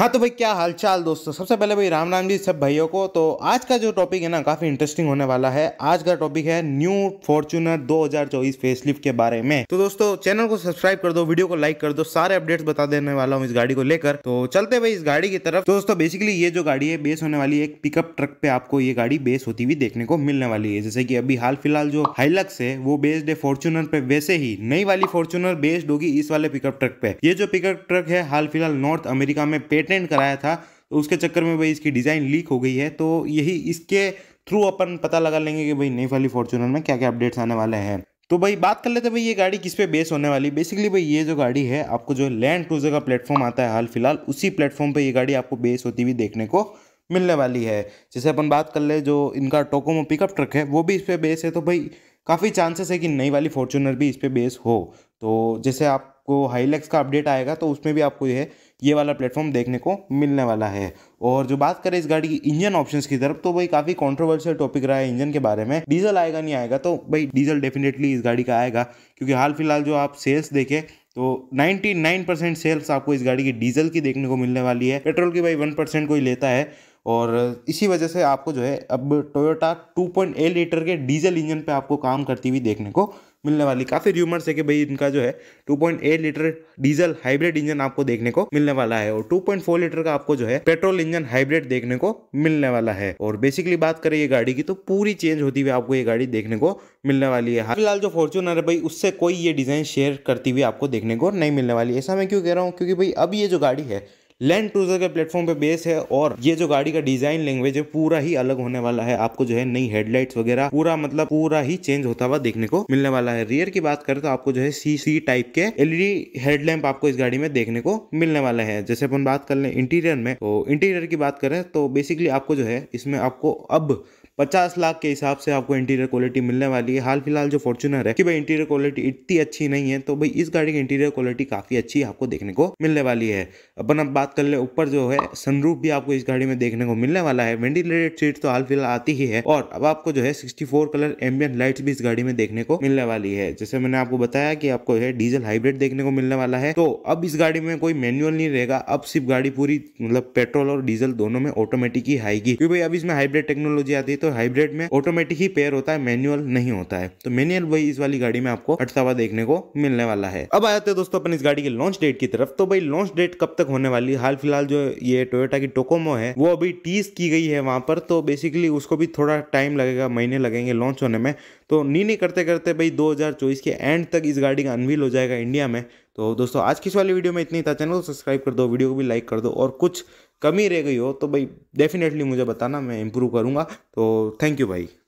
हाँ तो भाई क्या हालचाल दोस्तों सबसे पहले भाई राम राम जी सब भाइयों को तो आज का जो टॉपिक है ना काफ़ी इंटरेस्टिंग होने वाला है आज का टॉपिक है न्यू फॉर्चूनर 2024 फेसलिफ्ट के बारे में तो दोस्तों चैनल को सब्सक्राइब कर दो वीडियो को लाइक कर दो सारे अपडेट्स बता देने वाला हूँ इस गाड़ी को लेकर तो चलते भाई इस गाड़ी की तरफ तो दोस्तों बेसिकली ये जो गाड़ी है बेस होने वाली एक पिकअप ट्रक पे आपको ये गाड़ी बेस होती हुई देखने को मिलने वाली है जैसे कि अभी हाल फिलहाल जो हाईलक्स है वो बेस्ड है फॉर्चूनर पे वैसे ही नई वाली फॉर्चूनर बेस्ड होगी इस वाले पिकअप ट्रक पे ये जो पिकअप ट्रक है हाल फिलहाल नॉर्थ अमेरिका में पेट पेटेंट कराया था तो उसके चक्कर में भाई इसकी डिज़ाइन लीक हो गई है तो यही इसके थ्रू अपन पता लगा लेंगे कि भाई नई वाली फॉर्चूनर में क्या क्या अपडेट्स आने वाले हैं तो भाई बात कर लेते हैं भाई ये गाड़ी किस पे बेस होने वाली बेसिकली भाई ये जो गाड़ी है आपको जो लैंड क्रूजर का प्लेटफॉर्म आता है हाल फिलहाल उसी प्लेटफॉर्म पे ये गाड़ी आपको बेस होती हुई देखने को मिलने वाली है जैसे अपन बात कर ले जो इनका टोकोमो पिकअप ट्रक है वो भी इस पर बेस है तो भाई काफ़ी चांसेस है कि नई वाली फॉर्चूनर भी इस पर बेस हो तो जैसे आप को हाईलेक्स का अपडेट आएगा तो उसमें भी आपको यह ये वाला प्लेटफॉर्म देखने को मिलने वाला है और जो बात करें इस गाड़ी की इंजन ऑप्शंस की तरफ तो भाई काफ़ी कंट्रोवर्शियल टॉपिक रहा है इंजन के बारे में डीजल आएगा नहीं आएगा तो भाई डीजल डेफिनेटली इस गाड़ी का आएगा क्योंकि हाल फिलहाल जो आप सेल्स देखें तो 99 परसेंट सेल्स आपको इस गाड़ी की डीजल की देखने को मिलने वाली है पेट्रोल की भाई 1 परसेंट कोई लेता है और इसी वजह से आपको जो है अब टोयोटा 2.8 लीटर के डीजल इंजन पे आपको काम करती हुई देखने को मिलने वाली काफ़ी र्यूमर्स है कि भाई इनका जो है 2.8 लीटर डीजल हाइब्रिड इंजन आपको देखने को मिलने वाला है और 2.4 लीटर का आपको जो है पेट्रोल इंजन हाइब्रिड देखने को मिलने वाला है और बेसिकली बात करें ये गाड़ी की तो पूरी चेंज होती हुई आपको ये गाड़ी देखने को मिलने वाली है फिलहाल जो फॉर्चूनर है भाई उससे कोई ये डिज़ाइन शेयर करती हुई आपको देखने को नहीं मिलने वाली ऐसा मैं क्यों कह रहा हूँ क्योंकि भाई अब ये जो गाड़ी है लैंड क्रूजर के प्लेटफॉर्म पे बेस है और ये जो गाड़ी का डिजाइन लैंग्वेज है पूरा ही अलग होने वाला है आपको जो है नई हेडलाइट्स वगैरह पूरा मतलब पूरा ही चेंज होता हुआ देखने को मिलने वाला है रियर की बात करें तो आपको जो है सी सी टाइप के एलईडी हेडलैम्प आपको इस गाड़ी में देखने को मिलने वाला है जैसे अपन बात कर ले इंटीरियर में तो इंटीरियर की बात करें तो बेसिकली आपको जो है इसमें आपको अब पचास लाख के हिसाब से आपको इंटीरियर क्वालिटी मिलने वाली है हाल फिलहाल जो फॉर्चुनर है कि भाई इंटीरियर क्वालिटी इतनी अच्छी नहीं है तो भाई इस गाड़ी की इंटीरियर क्वालिटी काफी अच्छी आपको देखने को मिलने वाली है अपन अब बात बात कर ले ऊपर जो है सनरूफ भी आपको इस गाड़ी में देखने को मिलने वाला है वेंटिलेटेड सीट तो हाल फिलहाल आती ही है और अब आपको जो है सिक्सटी कलर एम्बियन लाइट्स भी इस गाड़ी में देखने को मिलने वाली है जैसे मैंने आपको बताया कि आपको है डीजल हाइब्रिड देखने को मिलने वाला है तो अब इस गाड़ी में कोई मैनुअल नहीं रहेगा अब सिर्फ गाड़ी पूरी मतलब पेट्रोल और डीजल दोनों में ऑटोमेटिक ही आएगी क्योंकि अब इसमें हाइब्रिड टेक्नोलॉजी आती है तो हाइब्रिड में ऑटोमेटिक ही पेयर होता है मैनुअल नहीं होता है तो मैनुअल वही इस वाली गाड़ी में आपको अटता हुआ देखने को मिलने वाला है अब आ जाते हैं दोस्तों अपन इस गाड़ी के लॉन्च डेट की तरफ तो भाई लॉन्च डेट कब तक होने वाली हाल फिलहाल जो ये टोयोटा की टोकोमो है वो अभी टीज की गई है वहाँ पर तो बेसिकली उसको भी थोड़ा टाइम लगेगा महीने लगेंगे लॉन्च होने में तो नी नी करते करते भाई 2024 के एंड तक इस गाड़ी का अनवील हो जाएगा इंडिया में तो दोस्तों आज की इस वाली वीडियो में इतनी था चैनल को सब्सक्राइब कर दो वीडियो को भी लाइक कर दो और कुछ कमी रह गई हो तो भाई डेफिनेटली मुझे बताना मैं इंप्रूव करूँगा तो थैंक यू भाई